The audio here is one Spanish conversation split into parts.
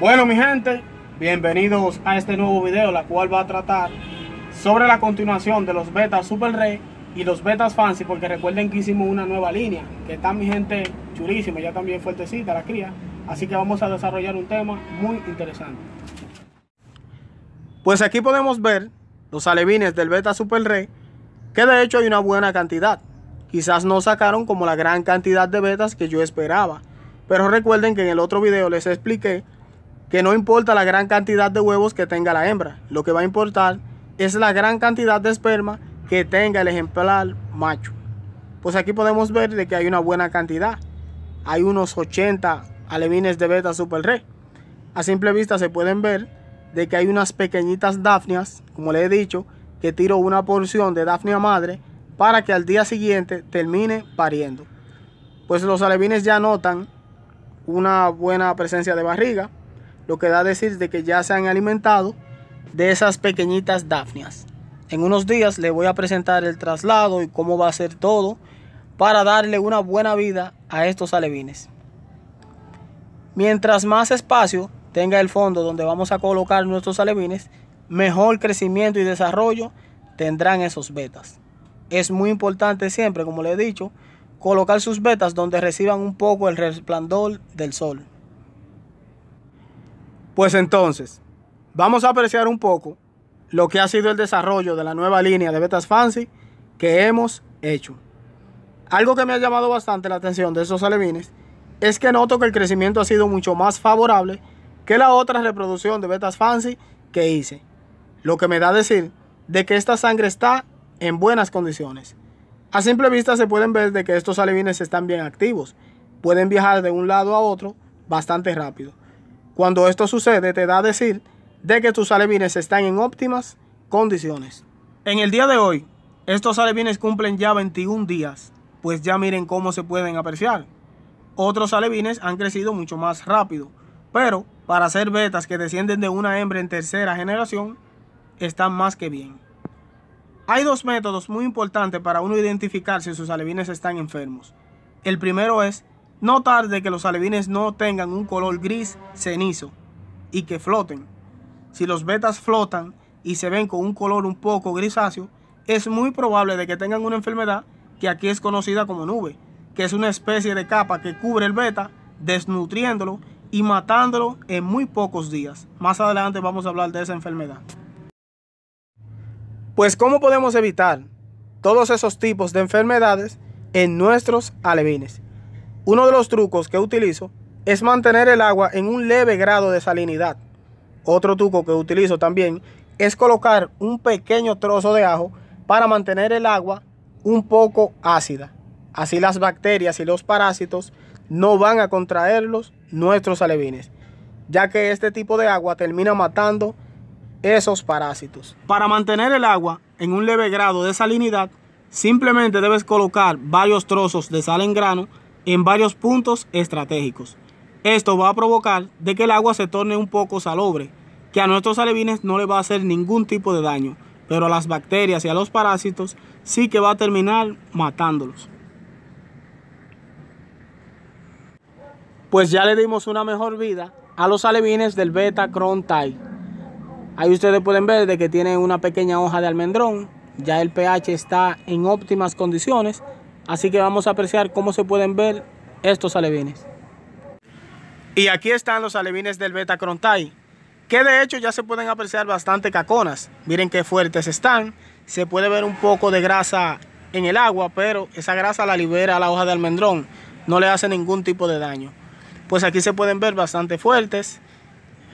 Bueno mi gente, bienvenidos a este nuevo video la cual va a tratar sobre la continuación de los betas Super Rey y los betas Fancy porque recuerden que hicimos una nueva línea que está mi gente churísima, ya también fuertecita la cría, así que vamos a desarrollar un tema muy interesante. Pues aquí podemos ver los alevines del beta Super Rey, que de hecho hay una buena cantidad. Quizás no sacaron como la gran cantidad de betas que yo esperaba, pero recuerden que en el otro video les expliqué que no importa la gran cantidad de huevos que tenga la hembra, lo que va a importar es la gran cantidad de esperma que tenga el ejemplar macho. Pues aquí podemos ver de que hay una buena cantidad. Hay unos 80 alevines de beta super re A simple vista se pueden ver de que hay unas pequeñitas dafnias, como le he dicho, que tiro una porción de dafnia madre para que al día siguiente termine pariendo. Pues los alevines ya notan una buena presencia de barriga lo que da a decir de que ya se han alimentado de esas pequeñitas dafnias. En unos días le voy a presentar el traslado y cómo va a ser todo para darle una buena vida a estos alevines. Mientras más espacio tenga el fondo donde vamos a colocar nuestros alevines, mejor crecimiento y desarrollo tendrán esos betas. Es muy importante siempre, como le he dicho, colocar sus betas donde reciban un poco el resplandor del sol. Pues entonces, vamos a apreciar un poco lo que ha sido el desarrollo de la nueva línea de Betas Fancy que hemos hecho. Algo que me ha llamado bastante la atención de estos alevines es que noto que el crecimiento ha sido mucho más favorable que la otra reproducción de Betas Fancy que hice. Lo que me da a decir de que esta sangre está en buenas condiciones. A simple vista se pueden ver de que estos alevines están bien activos. Pueden viajar de un lado a otro bastante rápido. Cuando esto sucede, te da a decir de que tus alevines están en óptimas condiciones. En el día de hoy, estos alevines cumplen ya 21 días, pues ya miren cómo se pueden apreciar. Otros alevines han crecido mucho más rápido, pero para ser betas que descienden de una hembra en tercera generación, están más que bien. Hay dos métodos muy importantes para uno identificar si sus alevines están enfermos. El primero es no tarde que los alevines no tengan un color gris cenizo y que floten. Si los betas flotan y se ven con un color un poco grisáceo, es muy probable de que tengan una enfermedad que aquí es conocida como nube, que es una especie de capa que cubre el beta, desnutriéndolo y matándolo en muy pocos días. Más adelante vamos a hablar de esa enfermedad. Pues ¿cómo podemos evitar todos esos tipos de enfermedades en nuestros alevines? Uno de los trucos que utilizo es mantener el agua en un leve grado de salinidad. Otro truco que utilizo también es colocar un pequeño trozo de ajo para mantener el agua un poco ácida. Así las bacterias y los parásitos no van a contraerlos nuestros alevines, ya que este tipo de agua termina matando esos parásitos. Para mantener el agua en un leve grado de salinidad, simplemente debes colocar varios trozos de sal en grano en varios puntos estratégicos. Esto va a provocar de que el agua se torne un poco salobre, que a nuestros alevines no le va a hacer ningún tipo de daño, pero a las bacterias y a los parásitos sí que va a terminar matándolos. Pues ya le dimos una mejor vida a los alevines del Beta Cron Thai. Ahí ustedes pueden ver de que tiene una pequeña hoja de almendrón, ya el pH está en óptimas condiciones Así que vamos a apreciar cómo se pueden ver estos alevines. Y aquí están los alevines del Beta que de hecho ya se pueden apreciar bastante caconas. Miren qué fuertes están. Se puede ver un poco de grasa en el agua, pero esa grasa la libera a la hoja de almendrón. No le hace ningún tipo de daño. Pues aquí se pueden ver bastante fuertes.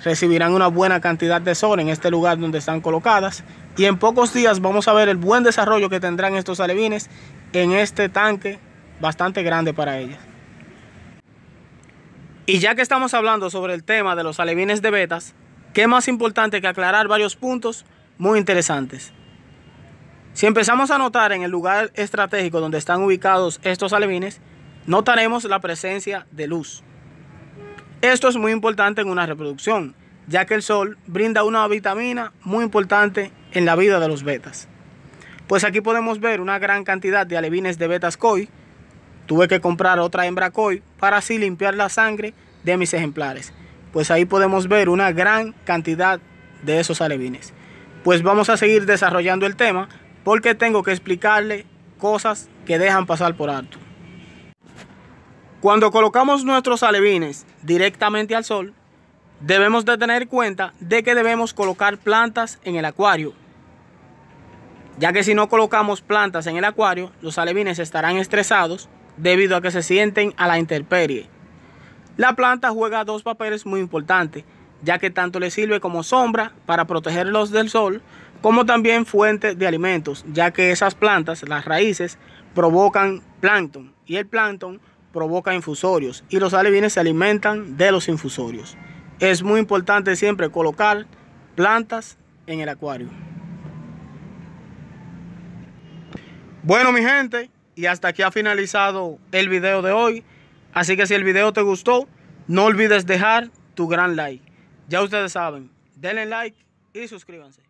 Recibirán una buena cantidad de sol en este lugar donde están colocadas. Y en pocos días vamos a ver el buen desarrollo que tendrán estos alevines en este tanque bastante grande para ellas. Y ya que estamos hablando sobre el tema de los alevines de betas, qué más importante que aclarar varios puntos muy interesantes. Si empezamos a notar en el lugar estratégico donde están ubicados estos alevines, notaremos la presencia de luz. Esto es muy importante en una reproducción, ya que el sol brinda una vitamina muy importante en la vida de los betas. Pues aquí podemos ver una gran cantidad de alevines de betas koi. Tuve que comprar otra hembra koi para así limpiar la sangre de mis ejemplares. Pues ahí podemos ver una gran cantidad de esos alevines. Pues vamos a seguir desarrollando el tema porque tengo que explicarle cosas que dejan pasar por alto. Cuando colocamos nuestros alevines directamente al sol, debemos de tener cuenta de que debemos colocar plantas en el acuario ya que si no colocamos plantas en el acuario, los alevines estarán estresados debido a que se sienten a la intemperie. La planta juega dos papeles muy importantes, ya que tanto le sirve como sombra para protegerlos del sol, como también fuente de alimentos, ya que esas plantas, las raíces, provocan plancton y el plancton provoca infusorios y los alevines se alimentan de los infusorios. Es muy importante siempre colocar plantas en el acuario. Bueno, mi gente, y hasta aquí ha finalizado el video de hoy. Así que si el video te gustó, no olvides dejar tu gran like. Ya ustedes saben, denle like y suscríbanse.